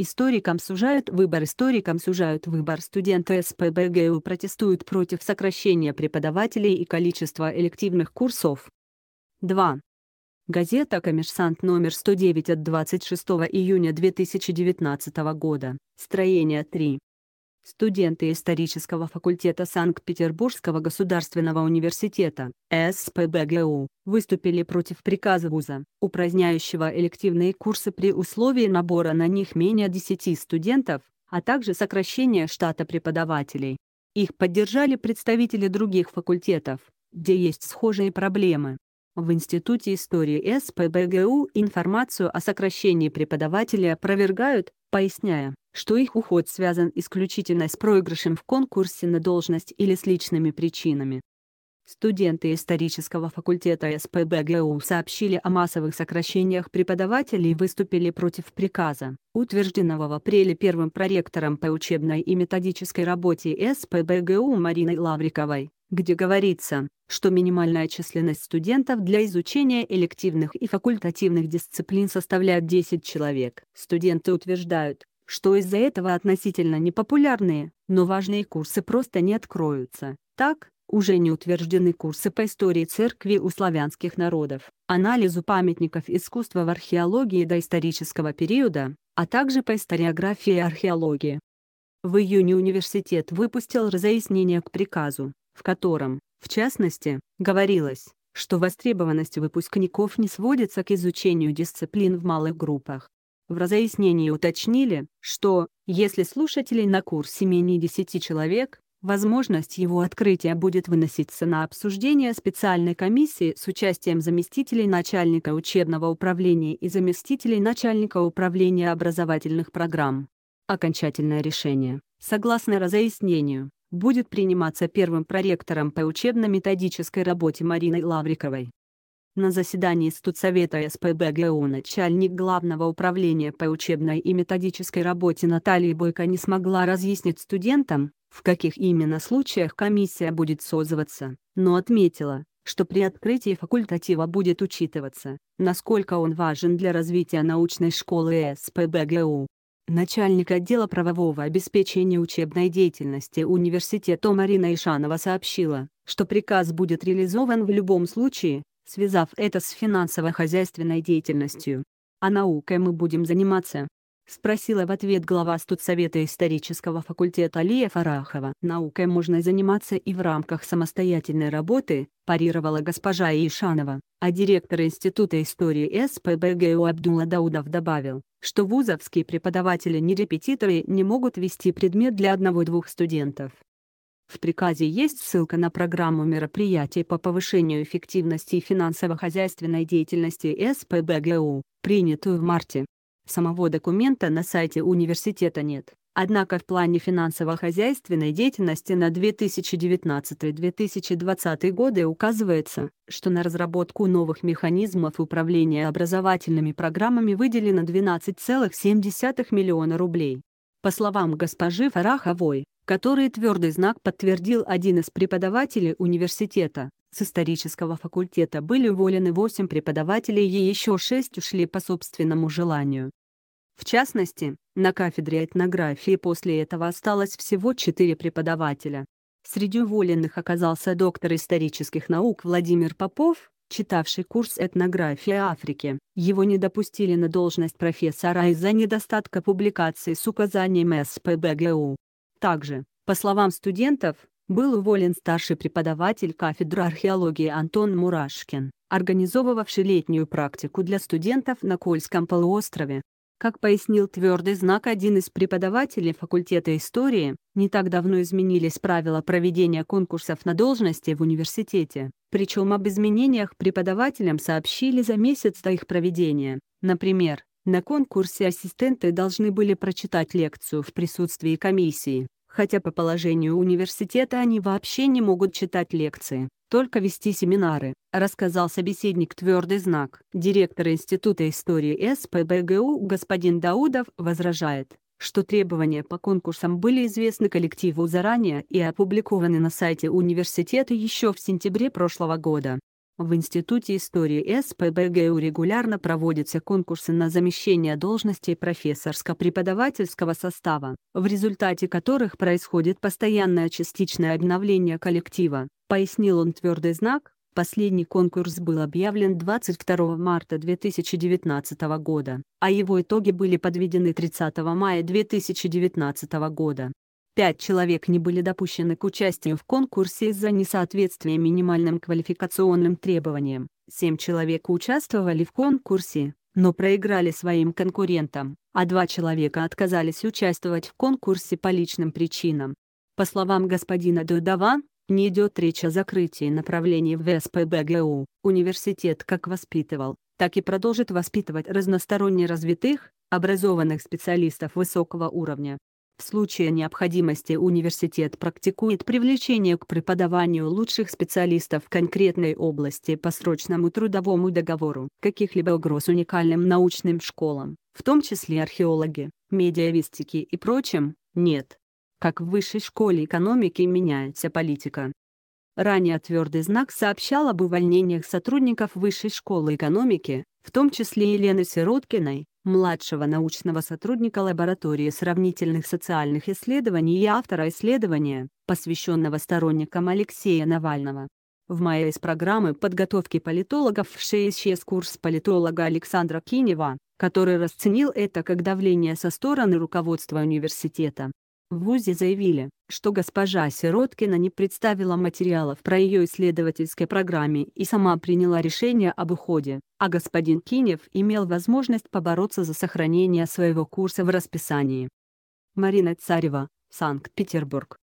Историкам сужают выбор Историкам сужают выбор студенты СПБГУ протестуют против сокращения преподавателей и количества элективных курсов. 2. Газета «Коммерсант» номер 109 от 26 июня 2019 года, строение 3 студенты исторического факультета Санкт-Петербургского государственного университета СПБГУ выступили против приказа вуза, упраздняющего элективные курсы при условии набора на них менее 10 студентов, а также сокращения штата преподавателей. Их поддержали представители других факультетов, где есть схожие проблемы. В Институте истории СПБГУ информацию о сокращении преподавателя опровергают, поясняя, что их уход связан исключительно с проигрышем в конкурсе на должность или с личными причинами. Студенты исторического факультета СПБГУ сообщили о массовых сокращениях преподавателей и выступили против приказа, утвержденного в апреле первым проректором по учебной и методической работе СПБГУ Мариной Лавриковой, где говорится, что минимальная численность студентов для изучения элективных и факультативных дисциплин составляет 10 человек. Студенты утверждают, что из-за этого относительно непопулярные, но важные курсы просто не откроются. Так, уже не утверждены курсы по истории церкви у славянских народов, анализу памятников искусства в археологии доисторического периода, а также по историографии и археологии. В июне университет выпустил разъяснение к приказу, в котором, в частности, говорилось, что востребованность выпускников не сводится к изучению дисциплин в малых группах, в разъяснении уточнили, что, если слушателей на курсе менее 10 человек, возможность его открытия будет выноситься на обсуждение специальной комиссии с участием заместителей начальника учебного управления и заместителей начальника управления образовательных программ. Окончательное решение, согласно разъяснению, будет приниматься первым проректором по учебно-методической работе Мариной Лавриковой. На заседании студсовета СПбГУ начальник Главного управления по учебной и методической работе Наталья Бойко не смогла разъяснить студентам, в каких именно случаях комиссия будет созываться, но отметила, что при открытии факультатива будет учитываться, насколько он важен для развития научной школы СПБГУ. Начальник отдела правового обеспечения учебной деятельности университета Марина Ишанова сообщила, что приказ будет реализован в любом случае, связав это с финансово-хозяйственной деятельностью. «А наукой мы будем заниматься?» — спросила в ответ глава студсовета исторического факультета Алия Фарахова. «Наукой можно заниматься и в рамках самостоятельной работы», — парировала госпожа Ишанова, а директор Института истории СПБГУ Абдулла Даудов добавил, что вузовские преподаватели не репетиторы не могут вести предмет для одного-двух студентов. В приказе есть ссылка на программу мероприятий по повышению эффективности и финансово-хозяйственной деятельности СПБГУ, принятую в марте. Самого документа на сайте университета нет, однако в плане финансово-хозяйственной деятельности на 2019-2020 годы указывается, что на разработку новых механизмов управления образовательными программами выделено 12,7 миллиона рублей. По словам госпожи Фараховой, который твердый знак подтвердил один из преподавателей университета. С исторического факультета были уволены 8 преподавателей и еще 6 ушли по собственному желанию. В частности, на кафедре этнографии после этого осталось всего 4 преподавателя. Среди уволенных оказался доктор исторических наук Владимир Попов, читавший курс этнографии Африки. Его не допустили на должность профессора из-за недостатка публикаций с указанием СПБГУ. Также, по словам студентов, был уволен старший преподаватель кафедры археологии Антон Мурашкин, организовывавший летнюю практику для студентов на Кольском полуострове. Как пояснил твердый знак один из преподавателей факультета истории, не так давно изменились правила проведения конкурсов на должности в университете, причем об изменениях преподавателям сообщили за месяц до их проведения. Например, на конкурсе ассистенты должны были прочитать лекцию в присутствии комиссии, хотя по положению университета они вообще не могут читать лекции, только вести семинары, рассказал собеседник «Твердый знак». Директор Института истории СПБГУ господин Даудов возражает, что требования по конкурсам были известны коллективу заранее и опубликованы на сайте университета еще в сентябре прошлого года. В Институте истории СПБГУ регулярно проводятся конкурсы на замещение должностей профессорско-преподавательского состава, в результате которых происходит постоянное частичное обновление коллектива, пояснил он твердый знак. Последний конкурс был объявлен 22 марта 2019 года, а его итоги были подведены 30 мая 2019 года. Пять человек не были допущены к участию в конкурсе из-за несоответствия минимальным квалификационным требованиям. Семь человек участвовали в конкурсе, но проиграли своим конкурентам, а два человека отказались участвовать в конкурсе по личным причинам. По словам господина Дудова, не идет речь о закрытии направлений в СПБГУ. Университет как воспитывал, так и продолжит воспитывать разносторонне развитых, образованных специалистов высокого уровня. В случае необходимости университет практикует привлечение к преподаванию лучших специалистов в конкретной области по срочному трудовому договору каких-либо угроз уникальным научным школам, в том числе археологи, медиавистики и прочим, нет. Как в высшей школе экономики меняется политика. Ранее твердый знак сообщал об увольнениях сотрудников высшей школы экономики, в том числе Елены Сироткиной, младшего научного сотрудника лаборатории сравнительных социальных исследований и автора исследования, посвященного сторонникам Алексея Навального. В мае из программы подготовки политологов в ШИ исчез курс политолога Александра Кинева, который расценил это как давление со стороны руководства университета. В ВУЗе заявили, что госпожа Сироткина не представила материалов про ее исследовательской программе и сама приняла решение об уходе, а господин Кинев имел возможность побороться за сохранение своего курса в расписании. Марина Царева, Санкт-Петербург.